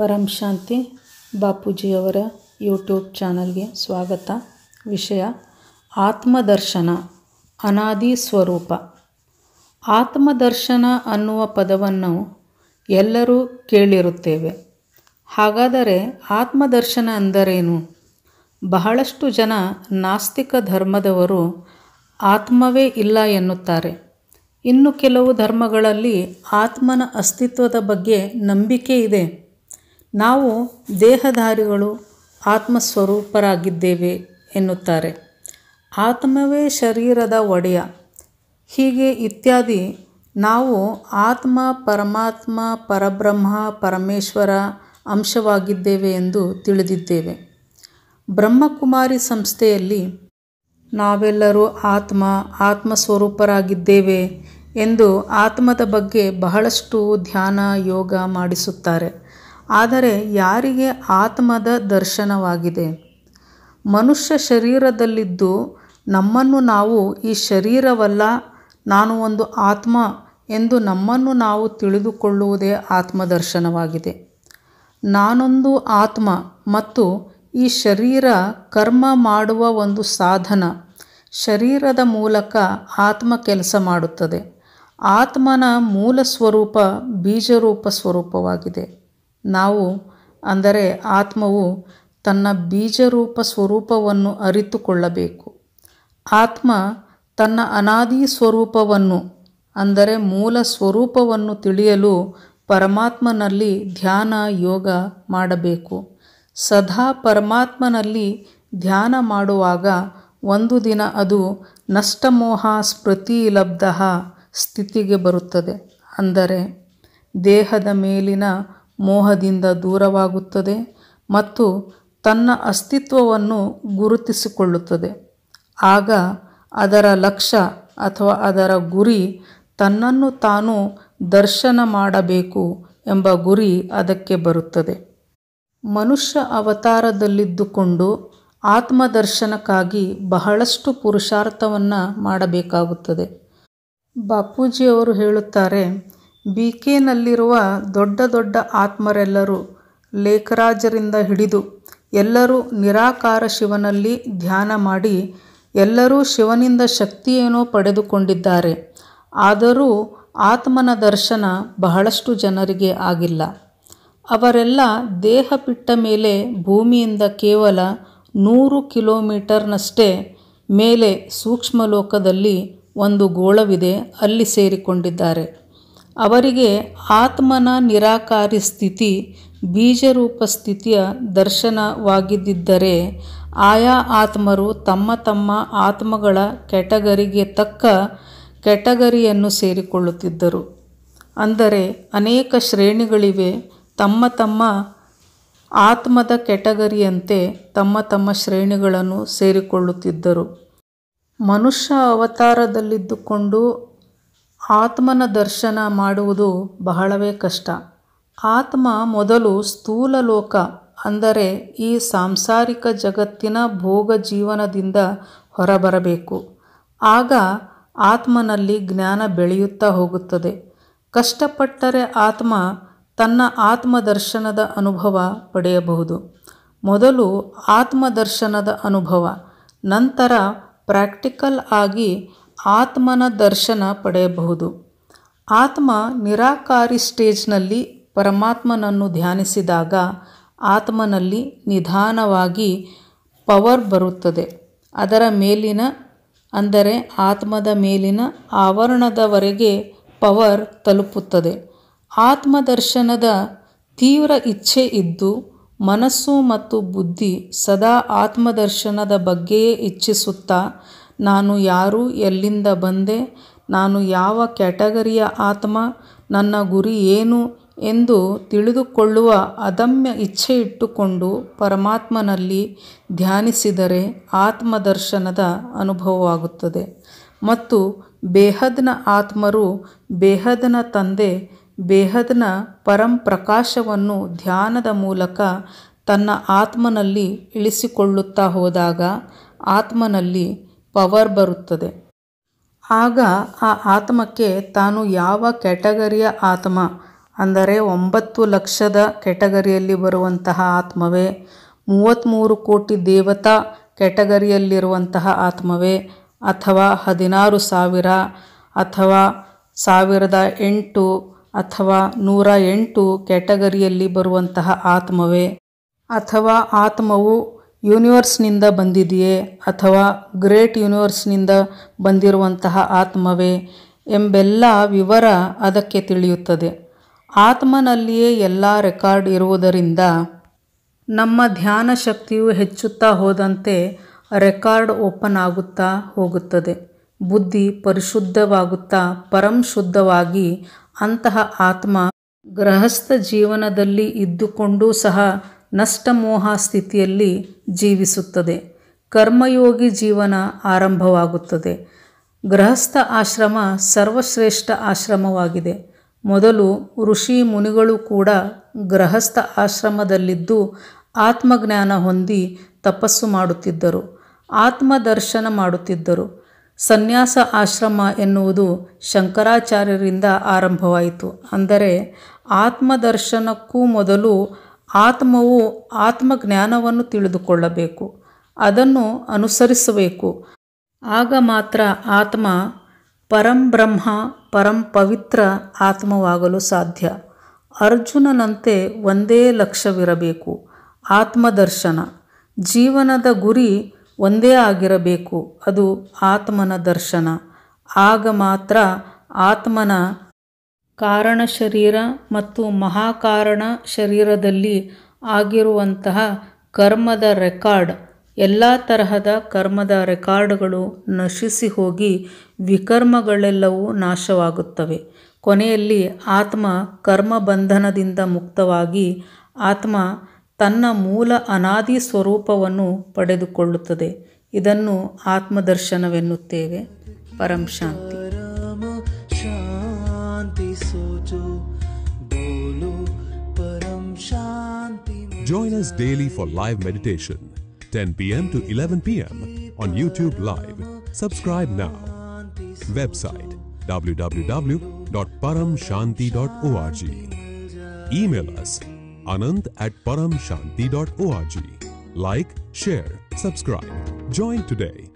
ಪರಂ ಶಾಂತಿ ಬಾಪೂಜಿಯವರ YouTube ಚಾನಲ್ಗೆ ಸ್ವಾಗತ ವಿಷಯ ಆತ್ಮದರ್ಶನ ಅನಾದಿ ಸ್ವರೂಪ ಆತ್ಮದರ್ಶನ ಅನ್ನುವ ಪದವನ್ನು ಎಲ್ಲರೂ ಕೇಳಿರುತ್ತೇವೆ ಹಾಗಾದರೆ ಆತ್ಮದರ್ಶನ ಅಂದರೇನು ಬಹಳಷ್ಟು ಜನ ನಾಸ್ತಿಕ ಧರ್ಮದವರು ಆತ್ಮವೇ ಇಲ್ಲ ಎನ್ನುತ್ತಾರೆ ಇನ್ನು ಕೆಲವು ಧರ್ಮಗಳಲ್ಲಿ ಆತ್ಮನ ಅಸ್ತಿತ್ವದ ಬಗ್ಗೆ ನಂಬಿಕೆ ಇದೆ ನಾವು ದೇಹಧಾರಿಗಳು ಆತ್ಮಸ್ವರೂಪರಾಗಿದ್ದೇವೆ ಎನ್ನುತ್ತಾರೆ ಆತ್ಮವೇ ಶರೀರದ ಒಡೆಯ ಹೀಗೆ ಇತ್ಯಾದಿ ನಾವು ಆತ್ಮ ಪರಮಾತ್ಮ ಪರಬ್ರಹ್ಮ ಪರಮೇಶ್ವರ ಅಂಶವಾಗಿದ್ದೇವೆ ಎಂದು ತಿಳಿದಿದ್ದೇವೆ ಬ್ರಹ್ಮಕುಮಾರಿ ಸಂಸ್ಥೆಯಲ್ಲಿ ನಾವೆಲ್ಲರೂ ಆತ್ಮ ಆತ್ಮಸ್ವರೂಪರಾಗಿದ್ದೇವೆ ಎಂದು ಆತ್ಮದ ಬಗ್ಗೆ ಬಹಳಷ್ಟು ಧ್ಯಾನ ಯೋಗ ಮಾಡಿಸುತ್ತಾರೆ ಆದರೆ ಯಾರಿಗೆ ಆತ್ಮದ ದರ್ಶನವಾಗಿದೆ ಮನುಷ್ಯ ಶರೀರದಲ್ಲಿದ್ದು ನಮ್ಮನ್ನು ನಾವು ಈ ಶರೀರವಲ್ಲ ನಾನು ಒಂದು ಆತ್ಮ ಎಂದು ನಮ್ಮನ್ನು ನಾವು ತಿಳಿದುಕೊಳ್ಳುವುದೇ ಆತ್ಮದರ್ಶನವಾಗಿದೆ ನಾನೊಂದು ಆತ್ಮ ಮತ್ತು ಈ ಶರೀರ ಕರ್ಮ ಮಾಡುವ ಒಂದು ಸಾಧನ ಶರೀರದ ಮೂಲಕ ಆತ್ಮ ಕೆಲಸ ಮಾಡುತ್ತದೆ ಆತ್ಮನ ಮೂಲ ಸ್ವರೂಪ ಬೀಜರೂಪ ಸ್ವರೂಪವಾಗಿದೆ ನಾವು ಅಂದರೆ ಆತ್ಮವು ತನ್ನ ಬೀಜರೂಪ ಸ್ವರೂಪವನ್ನು ಅರಿತುಕೊಳ್ಳಬೇಕು ಆತ್ಮ ತನ್ನ ಅನಾದಿ ಸ್ವರೂಪವನ್ನು ಅಂದರೆ ಮೂಲ ಸ್ವರೂಪವನ್ನು ತಿಳಿಯಲು ಪರಮಾತ್ಮನಲ್ಲಿ ಧ್ಯಾನ ಯೋಗ ಮಾಡಬೇಕು ಸದಾ ಪರಮಾತ್ಮನಲ್ಲಿ ಧ್ಯಾನ ಮಾಡುವಾಗ ಒಂದು ದಿನ ಅದು ನಷ್ಟಮೋಹ ಸ್ಮೃತಿ ಲಬ್ಧ ಸ್ಥಿತಿಗೆ ಬರುತ್ತದೆ ಅಂದರೆ ದೇಹದ ಮೇಲಿನ ಮೋಹದಿಂದ ದೂರವಾಗುತ್ತದೆ ಮತ್ತು ತನ್ನ ಅಸ್ತಿತ್ವವನ್ನು ಗುರುತಿಸಿಕೊಳ್ಳುತ್ತದೆ ಆಗ ಅದರ ಲಕ್ಷ್ಯ ಅಥವಾ ಅದರ ಗುರಿ ತನ್ನನ್ನು ತಾನು ದರ್ಶನ ಮಾಡಬೇಕು ಎಂಬ ಗುರಿ ಅದಕ್ಕೆ ಬರುತ್ತದೆ ಮನುಷ್ಯ ಅವತಾರದಲ್ಲಿದ್ದುಕೊಂಡು ಆತ್ಮದರ್ಶನಕ್ಕಾಗಿ ಬಹಳಷ್ಟು ಪುರುಷಾರ್ಥವನ್ನು ಮಾಡಬೇಕಾಗುತ್ತದೆ ಬಾಪೂಜಿಯವರು ಹೇಳುತ್ತಾರೆ ಬಿಕೆನಲ್ಲಿರುವ ದೊಡ್ಡ ದೊಡ್ಡ ಆತ್ಮರೆಲ್ಲರೂ ಲೇಖರಾಜರಿಂದ ಹಿಡಿದು ಎಲ್ಲರೂ ನಿರಾಕಾರ ಶಿವನಲ್ಲಿ ಧ್ಯಾನ ಮಾಡಿ ಎಲ್ಲರೂ ಶಿವನಿಂದ ಶಕ್ತಿಯೇನೋ ಪಡೆದುಕೊಂಡಿದ್ದಾರೆ ಆದರೂ ಆತ್ಮನ ದರ್ಶನ ಬಹಳಷ್ಟು ಜನರಿಗೆ ಆಗಿಲ್ಲ ಅವರೆಲ್ಲ ದೇಹ ಬಿಟ್ಟ ಮೇಲೆ ಭೂಮಿಯಿಂದ ಕೇವಲ ನೂರು ಕಿಲೋಮೀಟರ್ನಷ್ಟೇ ಮೇಲೆ ಸೂಕ್ಷ್ಮಲೋಕದಲ್ಲಿ ಒಂದು ಗೋಳವಿದೆ ಅಲ್ಲಿ ಸೇರಿಕೊಂಡಿದ್ದಾರೆ ಅವರಿಗೆ ಆತ್ಮನ ನಿರಾಕಾರಿ ಸ್ಥಿತಿ ಬೀಜರೂಪ ಸ್ಥಿತಿಯ ದರ್ಶನವಾಗಿದ್ದರೆ ಆಯಾ ಆತ್ಮರು ತಮ್ಮ ತಮ್ಮ ಆತ್ಮಗಳ ಕೆಟಗರಿಗೆ ತಕ್ಕ ಕೆಟಗರಿಯನ್ನು ಸೇರಿಕೊಳ್ಳುತ್ತಿದ್ದರು ಅಂದರೆ ಅನೇಕ ಶ್ರೇಣಿಗಳಿವೆ ತಮ್ಮ ತಮ್ಮ ಆತ್ಮದ ಕೆಟಗರಿಯಂತೆ ತಮ್ಮ ತಮ್ಮ ಶ್ರೇಣಿಗಳನ್ನು ಸೇರಿಕೊಳ್ಳುತ್ತಿದ್ದರು ಮನುಷ್ಯ ಅವತಾರದಲ್ಲಿದ್ದುಕೊಂಡು ಆತ್ಮನ ದರ್ಶನ ಮಾಡುವುದು ಬಹಳವೇ ಕಷ್ಟ ಆತ್ಮ ಮೊದಲು ಸ್ಥೂಲ ಲೋಕ ಅಂದರೆ ಈ ಸಾಂಸಾರಿಕ ಜಗತ್ತಿನ ಭೋಗ ಜೀವನದಿಂದ ಹೊರಬರಬೇಕು ಆಗ ಆತ್ಮನಲ್ಲಿ ಜ್ಞಾನ ಬೆಳೆಯುತ್ತಾ ಹೋಗುತ್ತದೆ ಕಷ್ಟಪಟ್ಟರೆ ಆತ್ಮ ತನ್ನ ಆತ್ಮದರ್ಶನದ ಅನುಭವ ಪಡೆಯಬಹುದು ಮೊದಲು ಆತ್ಮದರ್ಶನದ ಅನುಭವ ನಂತರ ಪ್ರಾಕ್ಟಿಕಲ್ ಆಗಿ ಆತ್ಮನ ದರ್ಶನ ಪಡೆಯಬಹುದು ಆತ್ಮ ನಿರಾಕಾರಿ ಸ್ಟೇಜ್ನಲ್ಲಿ ಪರಮಾತ್ಮನನ್ನು ಧ್ಯಾನಿಸಿದಾಗ ಆತ್ಮನಲ್ಲಿ ನಿಧಾನವಾಗಿ ಪವರ್ ಬರುತ್ತದೆ ಅದರ ಮೇಲಿನ ಅಂದರೆ ಆತ್ಮದ ಮೇಲಿನ ಆವರಣದವರೆಗೆ ಪವರ್ ತಲುಪುತ್ತದೆ ಆತ್ಮದರ್ಶನದ ತೀವ್ರ ಇಚ್ಛೆ ಇದ್ದು ಮನಸ್ಸು ಮತ್ತು ಬುದ್ಧಿ ಸದಾ ಆತ್ಮದರ್ಶನದ ಬಗ್ಗೆಯೇ ಇಚ್ಛಿಸುತ್ತಾ ನಾನು ಯಾರು ಎಲ್ಲಿಂದ ಬಂದೆ ನಾನು ಯಾವ ಕ್ಯಾಟಗರಿಯ ಆತ್ಮ ನನ್ನ ಗುರಿ ಏನು ಎಂದು ತಿಳಿದುಕೊಳ್ಳುವ ಅದಮ್ಯ ಇಚ್ಛೆ ಇಟ್ಟುಕೊಂಡು ಪರಮಾತ್ಮನಲ್ಲಿ ಧ್ಯಾನಿಸಿದರೆ ಆತ್ಮದರ್ಶನದ ಅನುಭವವಾಗುತ್ತದೆ ಮತ್ತು ಬೇಹದ್ನ ಆತ್ಮರು ಬೇಹದ್ನ ತಂದೆ ಬೇಹದ್ನ ಪ್ರಕಾಶವನ್ನು ಧ್ಯಾನದ ಮೂಲಕ ತನ್ನ ಆತ್ಮನಲ್ಲಿ ಇಳಿಸಿಕೊಳ್ಳುತ್ತಾ ಹೋದಾಗ ಆತ್ಮನಲ್ಲಿ ಪವರ್ ಬರುತ್ತದೆ ಆಗ ಆ ಆತ್ಮಕ್ಕೆ ತಾನು ಯಾವ ಕ್ಯಾಟಗರಿಯ ಆತ್ಮ ಅಂದರೆ ಒಂಬತ್ತು ಲಕ್ಷದ ಕ್ಯಾಟಗರಿಯಲ್ಲಿ ಬರುವಂತಹ ಆತ್ಮವೇ ಮೂವತ್ತ್ಮೂರು ಕೋಟಿ ದೇವತಾ ಕ್ಯಾಟಗರಿಯಲ್ಲಿರುವಂತಹ ಆತ್ಮವೇ ಅಥವಾ ಹದಿನಾರು ಸಾವಿರ ಅಥವಾ ಸಾವಿರದ ಎಂಟು ಅಥವಾ ನೂರ ಎಂಟು ಕ್ಯಾಟಗರಿಯಲ್ಲಿ ಬರುವಂತಹ ಆತ್ಮವೇ ಅಥವಾ ಆತ್ಮವು ಯೂನಿವರ್ಸ್ನಿಂದ ಬಂದಿದೆಯೇ ಅಥವಾ ಗ್ರೇಟ್ ಯೂನಿವರ್ಸ್ನಿಂದ ಬಂದಿರುವಂತಹ ಆತ್ಮವೇ ಎಂಬೆಲ್ಲ ವಿವರ ಅದಕ್ಕೆ ತಿಳಿಯುತ್ತದೆ ಆತ್ಮನಲ್ಲಿಯೇ ಎಲ್ಲ ರೆಕಾರ್ಡ್ ಇರುವುದರಿಂದ ನಮ್ಮ ಧ್ಯಾನ ಶಕ್ತಿಯು ಹೆಚ್ಚುತ್ತಾ ಹೋದಂತೆ ರೆಕಾರ್ಡ್ ಓಪನ್ ಆಗುತ್ತಾ ಹೋಗುತ್ತದೆ ಬುದ್ಧಿ ಪರಿಶುದ್ಧವಾಗುತ್ತಾ ಪರಂ ಶುದ್ಧವಾಗಿ ಅಂತಹ ಆತ್ಮ ಗೃಹಸ್ಥ ಜೀವನದಲ್ಲಿ ಇದ್ದುಕೊಂಡೂ ಸಹ ನಷ್ಟಮೋಹ ಸ್ಥಿತಿಯಲ್ಲಿ ಜೀವಿಸುತ್ತದೆ ಕರ್ಮಯೋಗಿ ಜೀವನ ಆರಂಭವಾಗುತ್ತದೆ ಗೃಹಸ್ಥ ಆಶ್ರಮ ಸರ್ವಶ್ರೇಷ್ಠ ಆಶ್ರಮವಾಗಿದೆ ಮೊದಲು ಋಷಿ ಮುನಿಗಳು ಕೂಡ ಗೃಹಸ್ಥ ಆಶ್ರಮದಲ್ಲಿದ್ದು ಆತ್ಮಜ್ಞಾನ ಹೊಂದಿ ತಪಸ್ಸು ಮಾಡುತ್ತಿದ್ದರು ಆತ್ಮದರ್ಶನ ಮಾಡುತ್ತಿದ್ದರು ಸನ್ಯಾಸ ಆಶ್ರಮ ಎನ್ನುವುದು ಶಂಕರಾಚಾರ್ಯರಿಂದ ಆರಂಭವಾಯಿತು ಅಂದರೆ ಆತ್ಮದರ್ಶನಕ್ಕೂ ಮೊದಲು ಆತ್ಮವು ಆತ್ಮಜ್ಞಾನವನ್ನು ತಿಳಿದುಕೊಳ್ಳಬೇಕು ಅದನ್ನು ಅನುಸರಿಸಬೇಕು ಆಗ ಮಾತ್ರ ಆತ್ಮ ಬ್ರಹ್ಮ ಪರಂ ಪವಿತ್ರ ಆತ್ಮವಾಗಲು ಸಾಧ್ಯ ಅರ್ಜುನನಂತೆ ಒಂದೇ ಲಕ್ಷ್ಯವಿರಬೇಕು ಆತ್ಮದರ್ಶನ ಜೀವನದ ಗುರಿ ಒಂದೇ ಆಗಿರಬೇಕು ಅದು ಆತ್ಮನ ದರ್ಶನ ಆಗ ಮಾತ್ರ ಆತ್ಮನ ಕಾರಣ ಶರೀರ ಮತ್ತು ಮಹಾಕಾರಣ ಶರೀರದಲ್ಲಿ ಆಗಿರುವಂತಹ ಕರ್ಮದ ರೆಕಾರ್ಡ್ ಎಲ್ಲ ತರಹದ ಕರ್ಮದ ರೆಕಾರ್ಡ್ಗಳು ನಶಿಸಿ ಹೋಗಿ ವಿಕರ್ಮಗಳೆಲ್ಲವೂ ನಾಶವಾಗುತ್ತವೆ ಕೊನೆಯಲ್ಲಿ ಆತ್ಮ ಕರ್ಮ ಬಂಧನದಿಂದ ಮುಕ್ತವಾಗಿ ಆತ್ಮ ತನ್ನ ಮೂಲ ಅನಾದಿ ಸ್ವರೂಪವನ್ನು ಪಡೆದುಕೊಳ್ಳುತ್ತದೆ ಇದನ್ನು ಆತ್ಮದರ್ಶನವೆನ್ನುತ್ತೇವೆ ಪರಂಶಾಂತಿ Join us daily for live meditation, 10 p.m. to 11 p.m. on YouTube Live. Subscribe now. Website www.paramshanti.org. Email us anand at paramshanti.org. Like, share, subscribe. Join today.